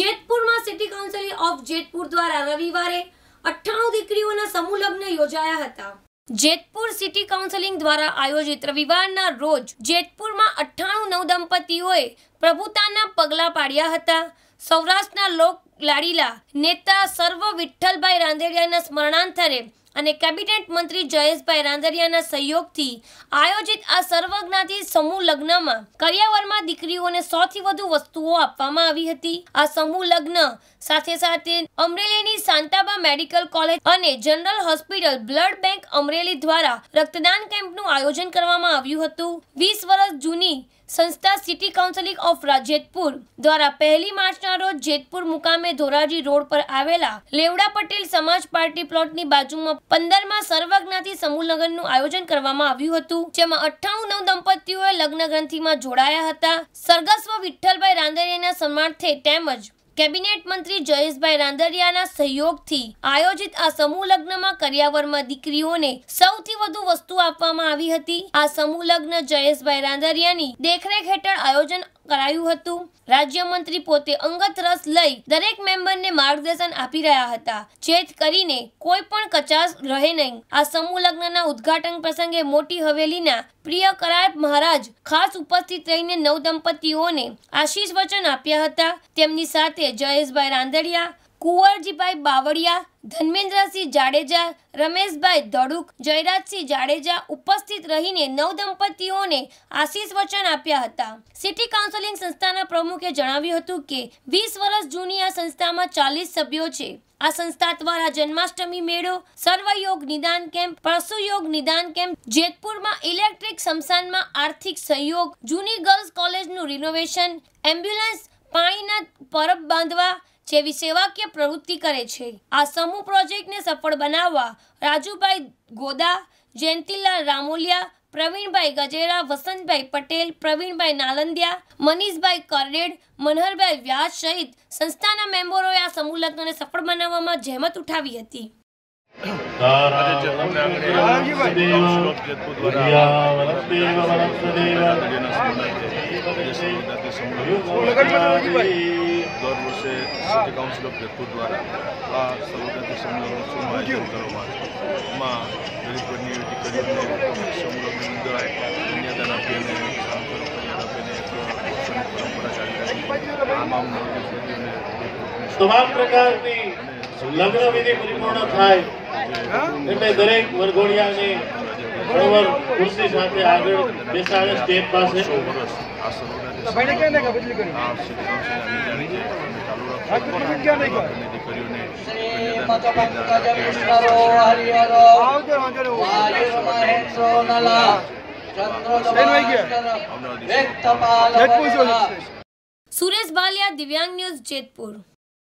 જેતપુરમાં city council of Jetpur દ્વારા રવિવારે અઠ્ઠાણું દીકરીઓના સમૂહ લગ્ન યોજાયા હતા જેતપુર સિટી કાઉન્સિલિંગ દ્વારા આયોજિત રવિવારના રોજ જેતપુરમાં અઠ્ઠાણું નવ દંપતીઓએ પ્રભુતાના પગલાં પાડ્યા હતા સૌરાષ્ટ્રના લોક લાડીલા નેતા સર્વ વિઠ્ઠલભાઈ રાંધેડિયાના સ્મરણાંતરે અને કેબિનેટ મંત્રી જયેશભાઈ રાંદરિયાના સહયોગથી આયોજિત આ સર્વજ્ઞાતિ સમૂહ લગ્નમાં કરિયાવરમાં દીકરીઓને સોથી વધુ વસ્તુઓ આપવામાં આવી હતી આ સમૂહ લગ્ન સાથે સાથે અમરેલીની સાંતાબા મેડિકલ કોલેજ અને general hospital blood bank Amreli દ્વારા રક્તદાન કેમ્પનું આયોજન કરવામાં આવ્યું હતું વીસ વર્ષ જૂની સંસ્થા સિટી કાઉન્સિલિંગ ઓફ જેતપુર દ્વારા પહેલી માર્ચના રોજ જેતપુર મુકામે ધોરાજી રોડ પર આવેલા લેવડા પટેલ સમાજ પાર્ટી પ્લોટની બાજુમાં પંદરમાં સર્વજ્ઞાતિ સમૂહ લગ્નનું આયોજન કરવામાં આવ્યું હતું જેમાં અઠ્ઠાણું નવ દંપતીઓએ લગ્ન ગ્રંથિમાં જોડાયા હતા સરગસ્વ વિઠ્ઠલભાઈ રાંદરિયાના સન્માનથે તેમજ કેબિનેટ મંત્રી જયેશભાઈ રાંદરિયાના સહયોગથી આયોજિત આ સમૂહ લગ્નમાં કરિયાવરમાં દીકરીઓને સૌથી વધુ વસ્તુ આપવામાં આવી હતી આ સમૂહ લગ્ન જયેશભાઈ રાંદરિયાની દેખરેખ હેઠળ આયોજન કરાયું હતું રાજ્યમંત્રી પોતે અંગત રસ લઈ દરેક મેમ્બરને માર્ગદર્શન આપી રહ્યા હતા જેથી કરીને કોઈ પણ કચાશ રહે નહીં આ સમૂહ લગ્નના ઉદ્ઘાટન પ્રસંગે મોટી હવેલીના પ્રિય કરાયત મહારાજ ખાસ ઉપસ્થિત રહીને નવ દંપતીઓને આશીષ વચન આપ્યા હતા તેમની સાથે જયેશભાઈ રાંદડિયા કુંવરજીભાઈ બાવળિયા ધર્મેન્દ્રસિંહ જાડેજા રમેશભાઈ ધડુક જયરાજસિંહ જાડેજા ઉપસ્થિત રહીને નવ દંપતીઓને આશીષ વચન આપ્યા હતા સિટી કાઉન્સિલિંગ સંસ્થાના પ્રમુખે જણાવ્યું હતું કે વીસ વર્ષ જૂની આ સંસ્થામાં ચાલીસ સભ્યો છે આ સંસ્થા દ્વારા જન્માષ્ટમી મેળો સર્વયોગ નિદાન કેમ્પ પશુયોગ નિદાન કેમ્પ જેતપુરમાં ઇલેક્ટ્રિક સમસાનમાં આર્થિક સહયોગ જૂની ગર્લ્સ કોલેજનું રિનોવેશન એમ્બ્યુલન્સ પાણીના પરબ બાંધવા જેવી સેવાકીય પ્રવૃત્તિ કરે છે આ સમૂહ પ્રોજેક્ટને સફળ બનાવવા રાજુભાઈ ગોદા જયંતિલાલ રામોલિયા પ્રવીણભાઈ ગજેરા વસંતભાઈ પટેલ પ્રવીણભાઈ નાલંદિયા મનીષભાઈ કરડેડ મનહરભાઈ વ્યાસ સહિત સંસ્થાના મેમ્બરોએ આ સમૂહ લગ્નને સફળ બનાવવામાં જહેમત ઉઠાવી હતી દર વર્ષે સિટી કાઉન્સિલ ઓફ જેતપુર દ્વારા આ સૌરાજ્ય સંમેલનોત્સવનું આયોજન કરવામાં આવે એમાં ગરીબની દીકરીઓને સંલગ્ન કરાય કન્યાદાન આપીને કન્યાદાન આપીને એક પરંપરા ચાલી રહી તમામ પ્રકારની લગ્ન વિધિ પરિપૂર્ણ થાય એમને દરેક વરઘોડિયાને બરોબર ખુરશી સાથે આગળ બેસાડે સ્ટેજ પાસે સુરેશ બાલિયા દિવ્યાંગ ન્યૂઝ જેતપુર